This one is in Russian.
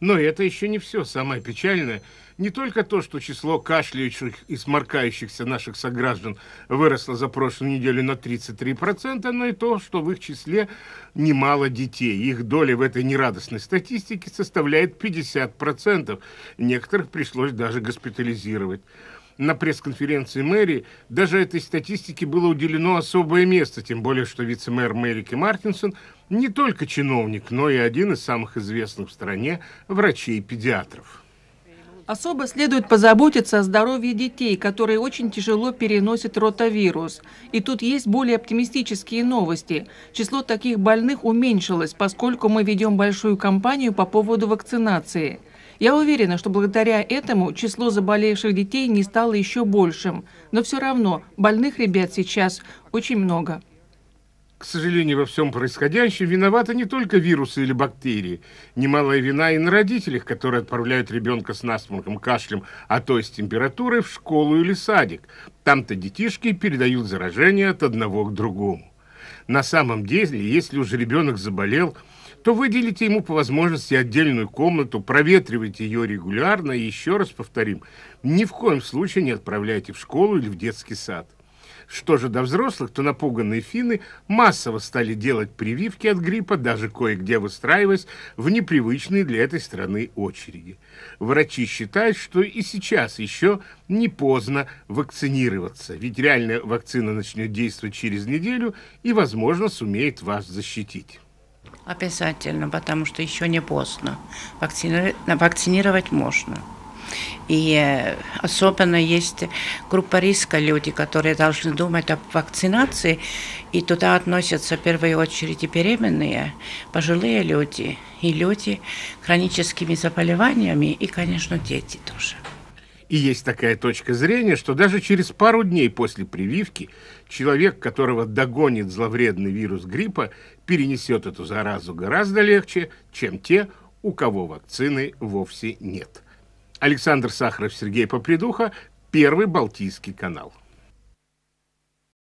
Но это еще не все. Самое печальное не только то, что число кашляющих и сморкающихся наших сограждан выросло за прошлую неделю на 33%, но и то, что в их числе немало детей. Их доля в этой нерадостной статистике составляет 50%. Некоторых пришлось даже госпитализировать на пресс-конференции мэрии даже этой статистике было уделено особое место, тем более, что вице-мэр Мэрики Мартинсон не только чиновник, но и один из самых известных в стране врачей-педиатров. Особо следует позаботиться о здоровье детей, которые очень тяжело переносят ротавирус. И тут есть более оптимистические новости. Число таких больных уменьшилось, поскольку мы ведем большую кампанию по поводу вакцинации. Я уверена, что благодаря этому число заболевших детей не стало еще большим. Но все равно больных ребят сейчас очень много. К сожалению, во всем происходящем виноваты не только вирусы или бактерии. Немалая вина и на родителях, которые отправляют ребенка с насморком, кашлем, а то есть температурой в школу или садик. Там-то детишки передают заражение от одного к другому. На самом деле, если уже ребенок заболел, то выделите ему по возможности отдельную комнату, проветривайте ее регулярно и еще раз повторим, ни в коем случае не отправляйте в школу или в детский сад. Что же до взрослых, то напуганные финны массово стали делать прививки от гриппа, даже кое-где выстраиваясь в непривычные для этой страны очереди. Врачи считают, что и сейчас еще не поздно вакцинироваться, ведь реальная вакцина начнет действовать через неделю и, возможно, сумеет вас защитить. Обязательно, потому что еще не поздно. Вакцинировать, можно. И э, особенно есть группа риска люди, которые должны думать об вакцинации, и туда относятся в первую очередь и беременные, пожилые люди, и люди с хроническими заболеваниями, и, конечно, дети тоже. И есть такая точка зрения, что даже через пару дней после прививки человек, которого догонит зловредный вирус гриппа, перенесет эту заразу гораздо легче, чем те, у кого вакцины вовсе нет. Александр Сахаров, Сергей Попридуха, Первый Балтийский канал.